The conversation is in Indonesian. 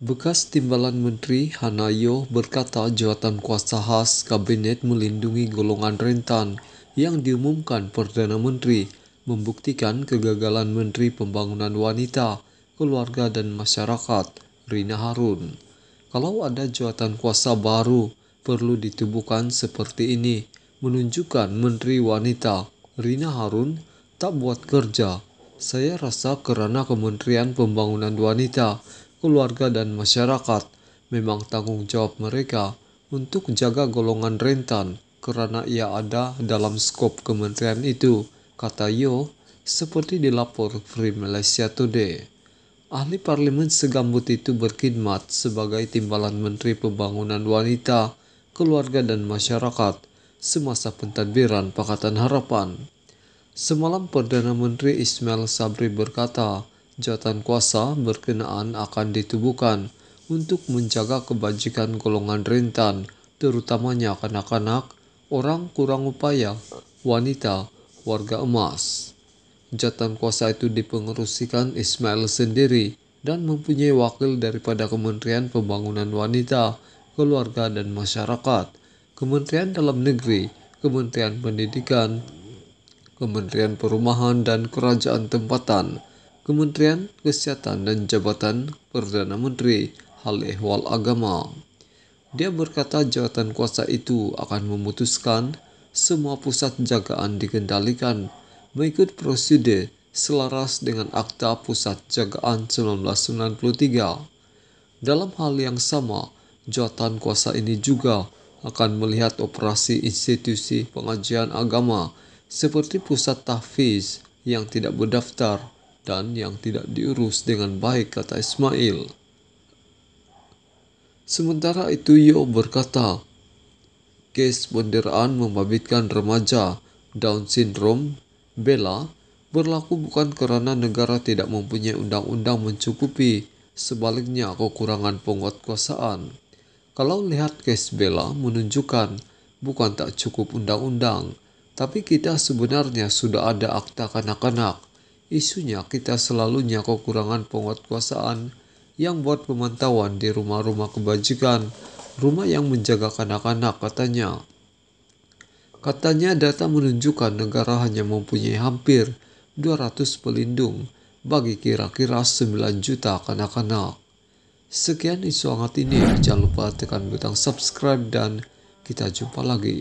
Bekas Timbalan Menteri Hanayo berkata jawatan kuasa khas Kabinet melindungi golongan rentan yang diumumkan Perdana Menteri membuktikan kegagalan Menteri Pembangunan Wanita, Keluarga dan Masyarakat, Rina Harun. Kalau ada jawatan kuasa baru, perlu ditubuhkan seperti ini, menunjukkan Menteri Wanita, Rina Harun, tak buat kerja. Saya rasa karena Kementerian Pembangunan Wanita keluarga, dan masyarakat. Memang tanggung jawab mereka untuk jaga golongan rentan karena ia ada dalam skop kementerian itu, kata Yo, seperti dilapor Free Malaysia Today. Ahli parlemen segambut itu berkhidmat sebagai timbalan Menteri Pembangunan Wanita, Keluarga dan Masyarakat semasa pentadbiran Pakatan Harapan. Semalam Perdana Menteri Ismail Sabri berkata, jatan kuasa berkenaan akan ditubuhkan untuk menjaga kebajikan golongan rentan, terutamanya kanak-kanak, orang kurang upaya, wanita, warga emas. Jatan kuasa itu dipengerusikan Ismail sendiri dan mempunyai wakil daripada Kementerian Pembangunan Wanita, Keluarga dan Masyarakat, Kementerian Dalam Negeri, Kementerian Pendidikan, Kementerian Perumahan dan Kerajaan Tempatan, Kementerian Kesehatan dan Jabatan Perdana Menteri Hal Ehwal Agama. Dia berkata jabatan kuasa itu akan memutuskan semua pusat jagaan dikendalikan mengikut prosedur selaras dengan Akta Pusat Jagaan 1993. Dalam hal yang sama, jabatan kuasa ini juga akan melihat operasi institusi pengajian agama seperti pusat tahfiz yang tidak berdaftar dan yang tidak diurus dengan baik, kata Ismail. Sementara itu Yo berkata, Kes penderaan membabitkan remaja Down syndrome, Bella, berlaku bukan karena negara tidak mempunyai undang-undang mencukupi, sebaliknya kekurangan penguatkuasaan. Kalau lihat kes Bella menunjukkan bukan tak cukup undang-undang, tapi kita sebenarnya sudah ada akta kanak-kanak Isunya kita selalu kurangan kekurangan penguatkuasaan yang buat pemantauan di rumah-rumah kebajikan, rumah yang menjaga kanak-kanak katanya. Katanya data menunjukkan negara hanya mempunyai hampir 200 pelindung bagi kira-kira 9 juta kanak-kanak. Sekian isu hangat ini, jangan lupa tekan butang subscribe dan kita jumpa lagi.